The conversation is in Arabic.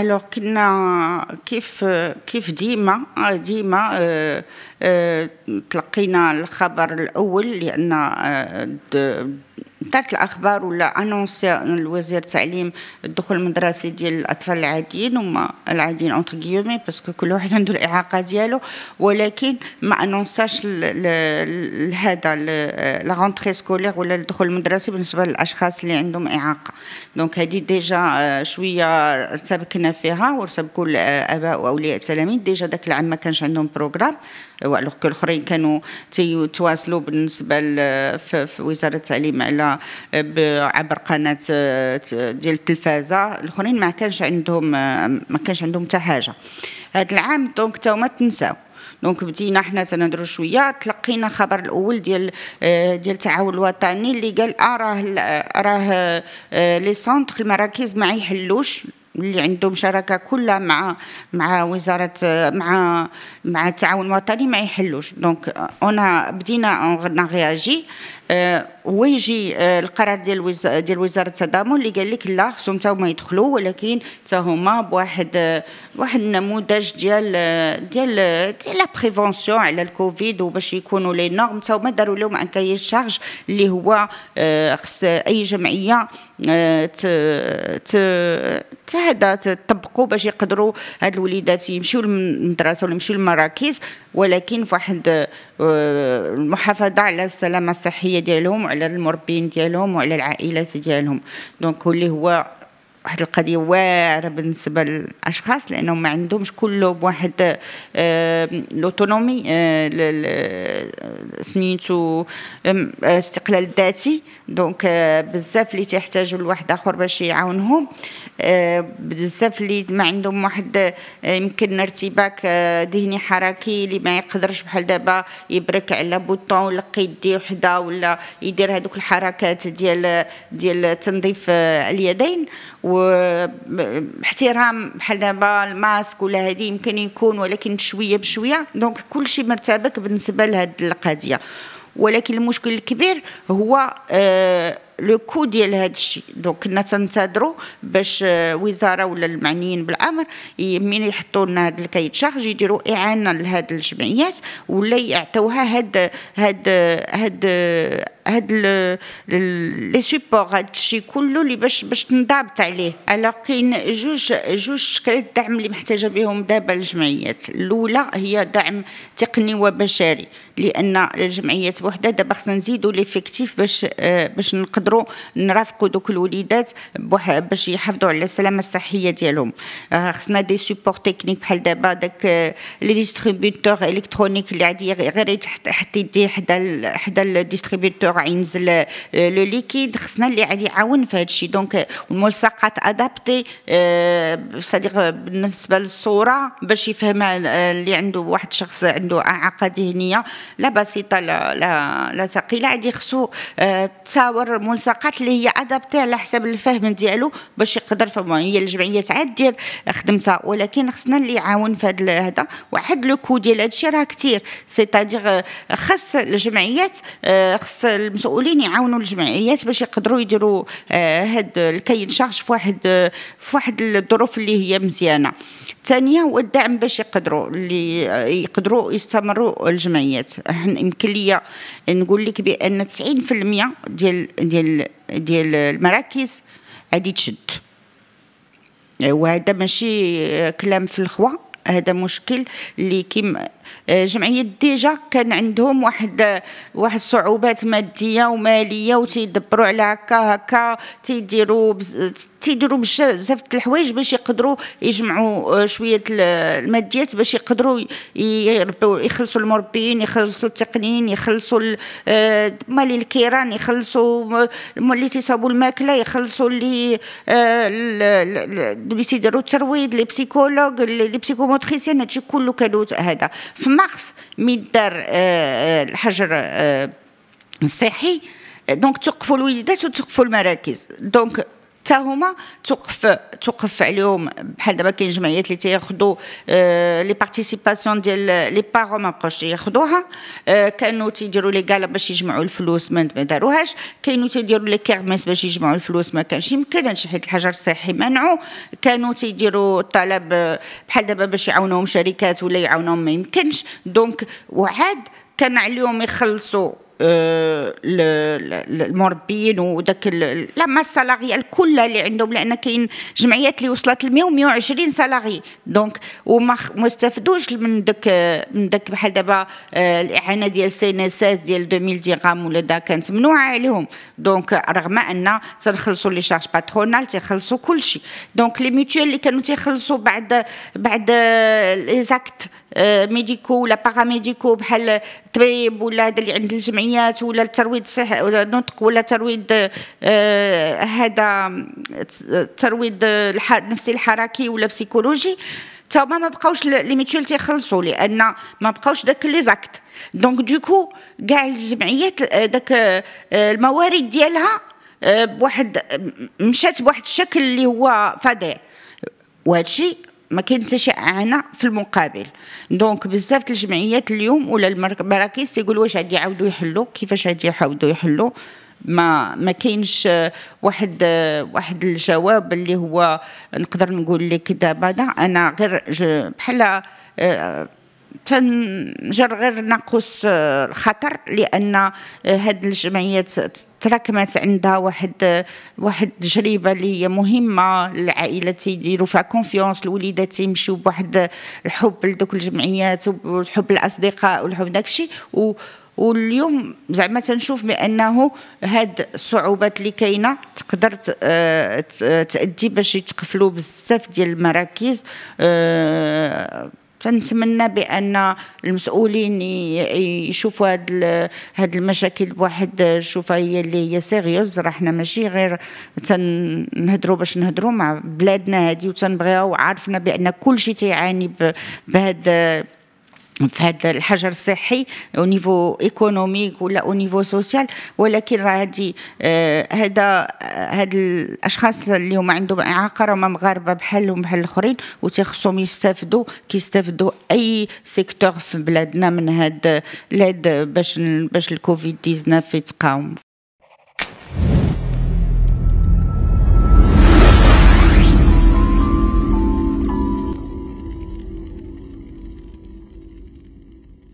الوغ كنا كيف كيف ديما ديما تلقينا الخبر الاول لان بتاعت الاخبار ولا انونس الوزير التعليم الدخول المدرسي ديال الاطفال العاديين هما العاديين اونتر كيومي باسكو كل واحد عنده الاعاقه ديالو ولكن ما انونساش هذا لا رونتري سكولير ولا الدخول المدرسي بالنسبه للاشخاص اللي عندهم اعاقه دونك هذه ديجا آه، شويه ارتبكنا فيها وارتبكوا الاباء آه، واولياء التلاميذ ديجا ذاك العام ما كانش عندهم بروغرام والوغ كو الاخرين كانوا تيتواصلوا بالنسبه في وزاره التعليم على عبر قناه ديال التلفازه الاخرين ما كانش عندهم ما كانش عندهم حتى حاجه هذا العام دونك حتى هما تنساو دونك بدينا حنا تنهضروا شويه تلقينا الخبر الاول ديال ديال التعاون الوطني اللي قال اه راه آه، راه آه، لي سونتر المراكز ما يحلوش اللي عنده مشاركه كلها مع مع وزاره مع مع التعاون الوطني ما يحلوش دونك اون بدينا اون آه، ويجي آه، القرار ديال ديال وزاره التضامن اللي قال لك لا خصهم حتى هما يدخلوا ولكن حتى هما بواحد آه، واحد النموذج ديال ديال ديال لا بريفونسيون على الكوفيد وباش يكونوا لي نورم حتى هما داروا لهم ان كاي شارج اللي هو خص اي جمعيه ت هذا تطبقوا باش يقدروا هاد الوليدات يمشيو للمدرسه ولا يمشيو للمراكز ولكن فواحد المحافظه على السلامه الصحيه ديالهم وعلى المربين ديالهم وعلى العائلات ديالهم دونك اللي هو واحد القضية واعرة بالنسبة للأشخاص لأنهم ما عندهمش كلهم واحد آه، الأوتونومي آه، سميتو الاستقلال الذاتي دونك آه، بزاف اللي تيحتاجو لواحد آخر باش يعاونهم بزاف اللي ما عندهم واحد يمكن ارتباك ذهني حركي اللي ما يقدرش بحال دابا يبرك على بوطون ولا قيدي وحده ولا يدير هذوك الحركات ديال ديال تنظيف اليدين و واحترام بحال دابا الماسك ولا هذه يمكن يكون ولكن شويه بشويه دونك كل شيء مرتبك بالنسبه لهذه القضيه ولكن المشكل الكبير هو آه، لو كو ديال هذا الشيء دونك كنا تنتظروا باش آه، وزاره ولا المعنيين بالامر من يحطوا لنا هذا الكيد شارج يديروا اعانه لهذ الجمعيات ولا يعطيوها هاد هاد هاد هاد لي سوبور هاد الشيء كله اللي باش باش تنضبط عليه الوغ كاين جوج جوج شكلات الدعم اللي محتاجه بهم دابا الجمعيات الاولى هي دعم تقني وبشري لان الجمعيات بوحدها دابا خصنا نزيدوا ليفيكتيف باش آه، باش نقدروا نقدروا نرافقوا دوك الوليدات باش يحافظوا على السلامه الصحيه ديالهم آه، خصنا دي سوبور تكنيك بحال دابا داك آه، لي ديستريبيوتور الكترونيك اللي عادي غير حتى يدي حدا حدا الديستريبيوتور ينزل آه، لو ليكيد خصنا اللي عادي يعاون في هذا الشيء دونك ملصقات ادابتي صديق بالنسبه للصوره باش يفهمها اللي عنده واحد شخص عنده اعاقه ذهنيه لا بسيطه لا لا ثقيله عادي خصو تصاور الملصقات اللي هي ادابتي على حسب الفهم ديالو باش يقدر فما هي الجمعيه عاد دير خدمتها ولكن خصنا اللي يعاون في هذا هذا واحد لو كو ديال هادشي راه كثير سيتادير آه، خاص الجمعيات آه، خص المسؤولين يعاونوا الجمعيات باش يقدروا يديروا آه، هاد الكاين شارج في واحد في واحد الظروف اللي هي مزيانه ثانيا هو الدعم باش يقدروا اللي يقدروا يستمروا الجمعيات يمكن ليا نقول لك بان 90% ديال ديال ديال ديال المراكز غادي تشد وهذا ماشي كلام في الخوا هذا مشكل اللي كيما آه، جمعيه ديجا كان عندهم واحد آه، واحد صعوبات ماديه وماليه وتيدبروا على هكا هكا تيديروا تيديروا بزاف الحوايج باش يقدروا يجمعوا آه، شويه الماديات باش يقدروا يربوا يخلصوا المربين يخلصوا التقنيين يخلصوا مالي الكيران يخلصوا اللي تيصابوا الماكله يخلصوا اللي اللي تيديروا الترويض لي بسيكولوج لي بسيكوموتريسيان هادشي كله كانوا هذا في مارس من دار آه، آه، الحجر آه، الصحي دونك توقفوا الوليدات وتوقفوا المراكز دونك حتى هما توقف توقف عليهم بحال دابا كاين جمعيات اللي تياخذوا لي بارتيسيباسيون ديال لي بارون ما بقاوش ياخذوها كانوا تيديروا لي كالا باش يجمعوا الفلوس ما داروهاش كانوا تيديروا لي كيرميس باش يجمعوا الفلوس ما كانش يمكن هادشي حيت الحجر الصحي منعوا كانوا تيديروا الطلب آه، بحال دابا باش يعاونوهم شركات ولا يعاونوهم ما يمكنش دونك وعاد كان عليهم يخلصوا آه، المربين وداك لا ما السلاغي الكل اللي عندهم لان كاين جمعيات اللي وصلت ل 120 سالاري دونك وما استفدوش من داك من داك بحال دابا آه، الاعانه ديال سي ان اس اس ديال 2000 درهم ولا دا كانت ممنوعه عليهم دونك رغم ان تنخلصوا لي شارج باترونال تيخلصوا كل شيء دونك لي ميتوال اللي كانوا تيخلصوا بعد بعد آه، لي زاكت آه، ميديكو ولا باراميديكو بحال طبيب ولا هذا اللي عند الجمعيات ولا الترويض الصحي ولا نطق ولا ترويض آه، هذا الترويض آه، النفسي الحركي ولا بسيكولوجي تا ما بقاوش لي ميتيول تيخلصوا لان ما بقاوش داك لي زاكت دونك دوكو كاع الجمعيات داك الموارد ديالها بواحد مشات بواحد الشكل اللي هو فظيع وهادشي ما كاين حتى شي اعانه في المقابل دونك بزاف د الجمعيات اليوم ولا المراكز تيقول واش غادي يعاودوا يحلوا كيفاش غادي يعاودوا يحلوا ما ما كاينش واحد واحد الجواب اللي هو نقدر نقول لك دابا انا غير بحال آه، تنجر غير نقص آه، الخطر لان هذه آه، الجمعيات تراكمت عندها واحد آه، واحد التجربه اللي هي مهمه العائلات يديروا فيها كونفيونس الوليدات يمشيو بواحد الحب لدوك الجمعيات والحب الاصدقاء والحب داكشي و واليوم زعما تنشوف بانه هاد الصعوبات اللي كاينه تقدر تادي باش يتقفلوا بزاف ديال المراكز تنتمنى بان المسؤولين يشوفوا هاد هاد المشاكل بواحد شوفها هي اللي هي سيريوز راه حنا ماشي غير تنهضروا باش نهضروا مع بلادنا هذه وتنبغيها وعارفنا بان كل شيء تيعاني بهذا هذا الحجر الصحي او نيفو ايكونوميك ولا او نيفو سوسيال ولكن راه هادي آه، هذا آه، هاد الاشخاص اللي هما عندهم اعاقه راه مغاربه بحالهم بحال الاخرين وتيخصهم يستافدوا كيستافدوا اي سيكتور في بلادنا من هاد لاد باش باش الكوفيد 19 يتقاوم